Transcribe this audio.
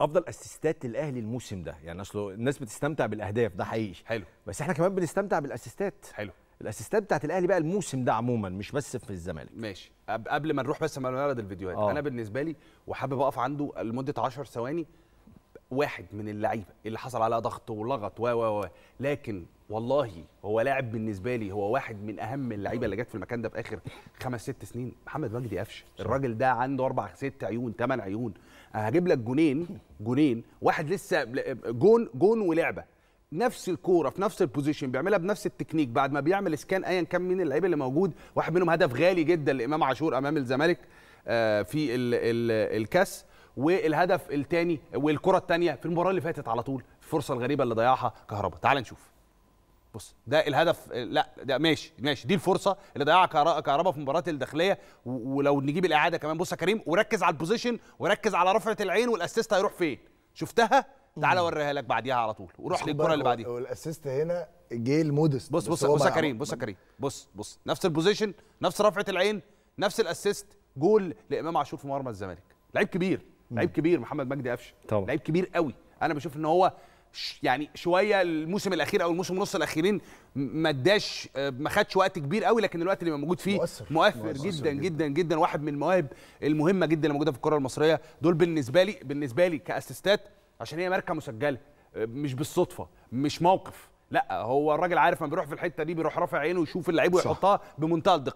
افضل اسيستات للاهلي الموسم ده يعني اصله الناس بتستمتع بالاهداف ده حقيقي حلو بس احنا كمان بنستمتع بالاسيستات حلو الاسيستات بتاعت الاهلي بقى الموسم ده عموما مش بس في الزمالك ماشي قبل ما نروح بس ما نعرض الفيديوهات آه. انا بالنسبه لي وحابب اقف عنده لمده 10 ثواني واحد من اللعيبه اللي حصل عليها ضغط ولغط و و و لكن والله هو لاعب بالنسبه لي هو واحد من اهم اللعيبه اللي جت في المكان ده في اخر خمس ست سنين محمد مجدي قفشه الراجل ده عنده اربع ست عيون ثمان عيون هجيب لك جونين جونين واحد لسه جون جون ولعبه نفس الكوره في نفس البوزيشن بيعملها بنفس التكنيك بعد ما بيعمل سكان ايا كان مين اللعيب اللي موجود واحد منهم هدف غالي جدا لامام عاشور امام الزمالك آه، في الكاس والهدف الثاني والكره الثانيه في المباراه اللي فاتت على طول الفرصه الغريبه اللي ضيعها كهربا تعال نشوف بص ده الهدف لا ده ماشي ماشي دي الفرصه اللي ضيعها كهربا في مباراه الداخليه ولو نجيب الاعاده كمان بص يا كريم وركز على البوزيشن وركز على رفعه العين والاسيست هيروح فين شفتها تعالى اوريها لك بعديها على طول وروح للكره اللي بعديها والاسيست هنا جه المودس بص بص بص يا كريم بص يا كريم بص بص نفس البوزيشن نفس رفعه العين نفس الاسيست جول لامام عاشور في مرمى الزمالك لعيب كبير لعيب كبير محمد مجدي قفشه لعيب كبير قوي انا بشوف ان هو يعني شويه الموسم الاخير او الموسم ونص الاخيرين ما اداش آه، ما خدش وقت كبير قوي لكن الوقت اللي موجود فيه مؤثر, مؤثر, مؤثر جدا, جدا جدا جدا واحد من المواهب المهمه جدا اللي موجوده في الكره المصريه دول بالنسبه لي بالنسبه لي كاسيستات عشان هي ماركه مسجله آه، مش بالصدفه مش موقف لا هو الراجل عارف لما بيروح في الحته دي بيروح رافع عينه ويشوف اللعيب ويحطها بمنتهى الدقه